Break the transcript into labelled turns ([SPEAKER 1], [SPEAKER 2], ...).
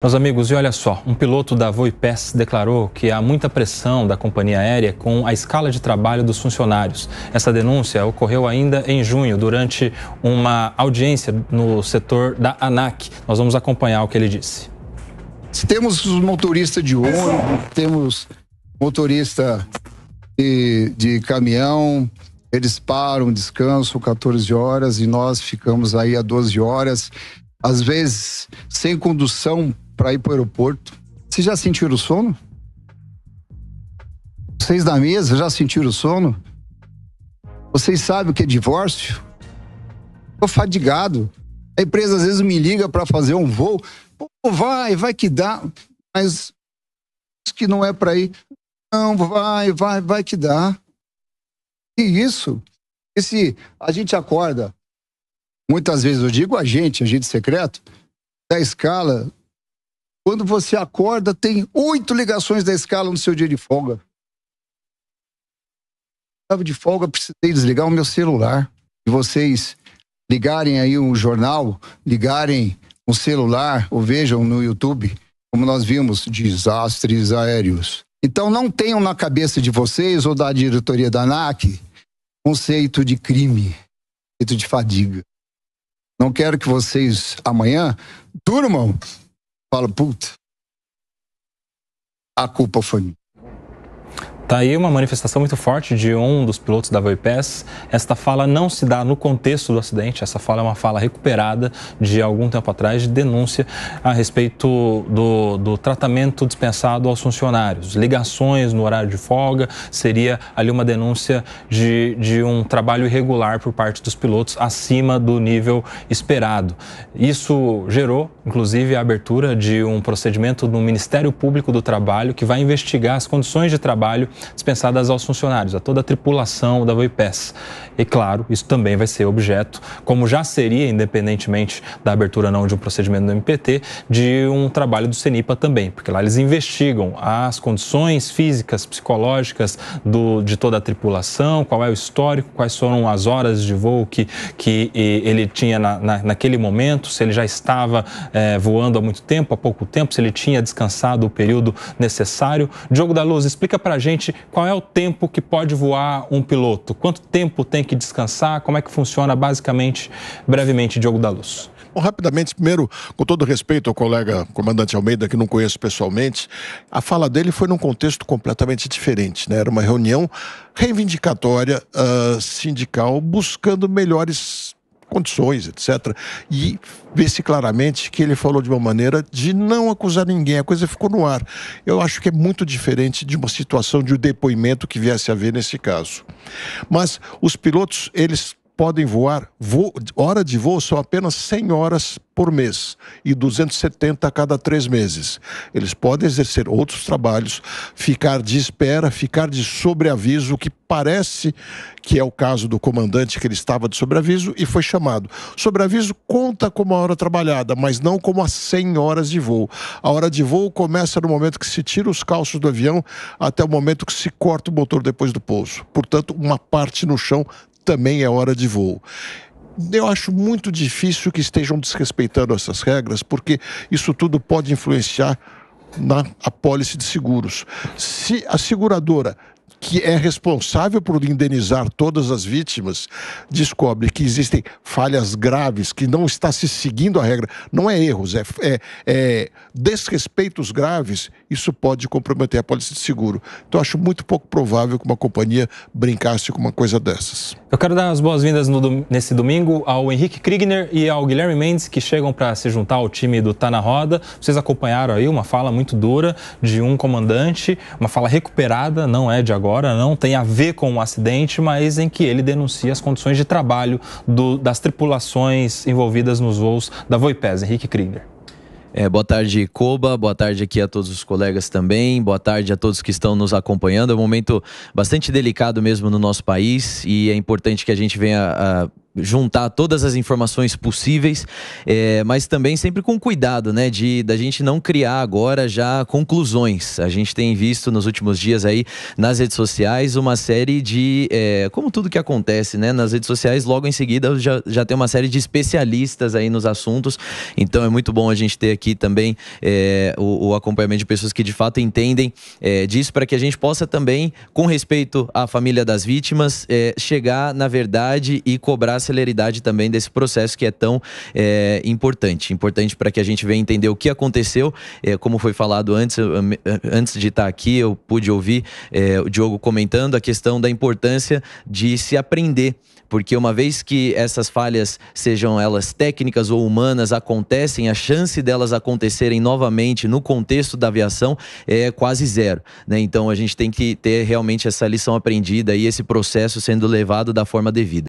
[SPEAKER 1] Meus amigos, e olha só, um piloto da Voipass declarou que há muita pressão da companhia aérea com a escala de trabalho dos funcionários. Essa denúncia ocorreu ainda em junho, durante uma audiência no setor da ANAC. Nós vamos acompanhar o que ele disse.
[SPEAKER 2] Se Temos motorista de ônibus, temos motorista de, de caminhão, eles param, descansam 14 horas e nós ficamos aí a 12 horas. Às vezes, sem condução para ir para o aeroporto. Vocês já sentiram o sono? Vocês da mesa já sentiram o sono? Vocês sabem o que é divórcio? Tô fadigado. A empresa às vezes me liga para fazer um voo. Pô, vai, vai que dá. Mas que não é para ir. Não, vai, vai, vai que dá. E isso? Esse, a gente acorda, muitas vezes eu digo a gente, a gente secreto, da escala quando você acorda, tem oito ligações da escala no seu dia de folga. Estava de folga, precisei desligar o meu celular. E vocês ligarem aí um jornal, ligarem um celular ou vejam no YouTube, como nós vimos, desastres aéreos. Então não tenham na cabeça de vocês ou da diretoria da ANAC conceito de crime, conceito de fadiga. Não quero que vocês amanhã durmam fala,
[SPEAKER 1] puta, a culpa foi minha. Tá aí uma manifestação muito forte de um dos pilotos da Voipass. Esta fala não se dá no contexto do acidente, essa fala é uma fala recuperada de algum tempo atrás de denúncia a respeito do, do tratamento dispensado aos funcionários. Ligações no horário de folga, seria ali uma denúncia de, de um trabalho irregular por parte dos pilotos acima do nível esperado. Isso gerou, inclusive, a abertura de um procedimento no Ministério Público do Trabalho que vai investigar as condições de trabalho dispensadas aos funcionários, a toda a tripulação da VoIPES. E claro, isso também vai ser objeto, como já seria, independentemente da abertura ou não de um procedimento do MPT, de um trabalho do CENIPA também, porque lá eles investigam as condições físicas, psicológicas do, de toda a tripulação, qual é o histórico, quais foram as horas de voo que, que ele tinha na, na, naquele momento, se ele já estava é, voando há muito tempo, há pouco tempo, se ele tinha descansado o período necessário. Diogo da Luz, explica para gente exatamente qual é o tempo que pode voar um piloto? Quanto tempo tem que descansar? Como é que funciona basicamente, brevemente, Diogo da Luz?
[SPEAKER 3] Bom, rapidamente, primeiro, com todo respeito ao colega comandante Almeida, que não conheço pessoalmente, a fala dele foi num contexto completamente diferente. Né? Era uma reunião reivindicatória uh, sindical buscando melhores condições, etc. E vê-se claramente que ele falou de uma maneira de não acusar ninguém, a coisa ficou no ar. Eu acho que é muito diferente de uma situação de um depoimento que viesse a ver nesse caso. Mas os pilotos, eles podem voar, hora de voo são apenas 100 horas por mês e 270 a cada três meses. Eles podem exercer outros trabalhos, ficar de espera, ficar de sobreaviso, que parece que é o caso do comandante que ele estava de sobreaviso e foi chamado. Sobreaviso conta como a hora trabalhada, mas não como as 100 horas de voo. A hora de voo começa no momento que se tira os calços do avião até o momento que se corta o motor depois do pouso. Portanto, uma parte no chão também é hora de voo eu acho muito difícil que estejam desrespeitando essas regras, porque isso tudo pode influenciar na apólice de seguros. Se a seguradora que é responsável por indenizar todas as vítimas, descobre que existem falhas graves, que não está se seguindo a regra. Não é erros, é, é, é desrespeitos graves. Isso pode comprometer a polícia de seguro. Então, acho muito pouco provável que uma companhia brincasse com uma coisa dessas.
[SPEAKER 1] Eu quero dar as boas-vindas do, nesse domingo ao Henrique Kriegner e ao Guilherme Mendes, que chegam para se juntar ao time do Tá na Roda. Vocês acompanharam aí uma fala muito dura de um comandante, uma fala recuperada, não é de agora agora, não tem a ver com o acidente, mas em que ele denuncia as condições de trabalho do, das tripulações envolvidas nos voos da Voipes, Henrique Kringer.
[SPEAKER 4] É, boa tarde, Coba. Boa tarde aqui a todos os colegas também. Boa tarde a todos que estão nos acompanhando. É um momento bastante delicado mesmo no nosso país e é importante que a gente venha a ah, juntar todas as informações possíveis, é, mas também sempre com cuidado, né, de da gente não criar agora já conclusões. A gente tem visto nos últimos dias aí nas redes sociais uma série de, é, como tudo que acontece, né, nas redes sociais, logo em seguida já, já tem uma série de especialistas aí nos assuntos. Então é muito bom a gente ter aqui também é, o, o, acompanhamento de pessoas que de fato entendem é, disso para que a gente possa também, com respeito à família das vítimas, é, chegar na verdade e cobrar celeridade também desse processo que é tão é, importante. Importante para que a gente venha entender o que aconteceu. É, como foi falado antes, antes de estar tá aqui, eu pude ouvir é, o Diogo comentando a questão da importância de se aprender porque uma vez que essas falhas, sejam elas técnicas ou humanas, acontecem, a chance delas acontecerem novamente no contexto da aviação é quase zero. Né? Então a gente tem que ter realmente essa lição aprendida e esse processo sendo levado da forma devida.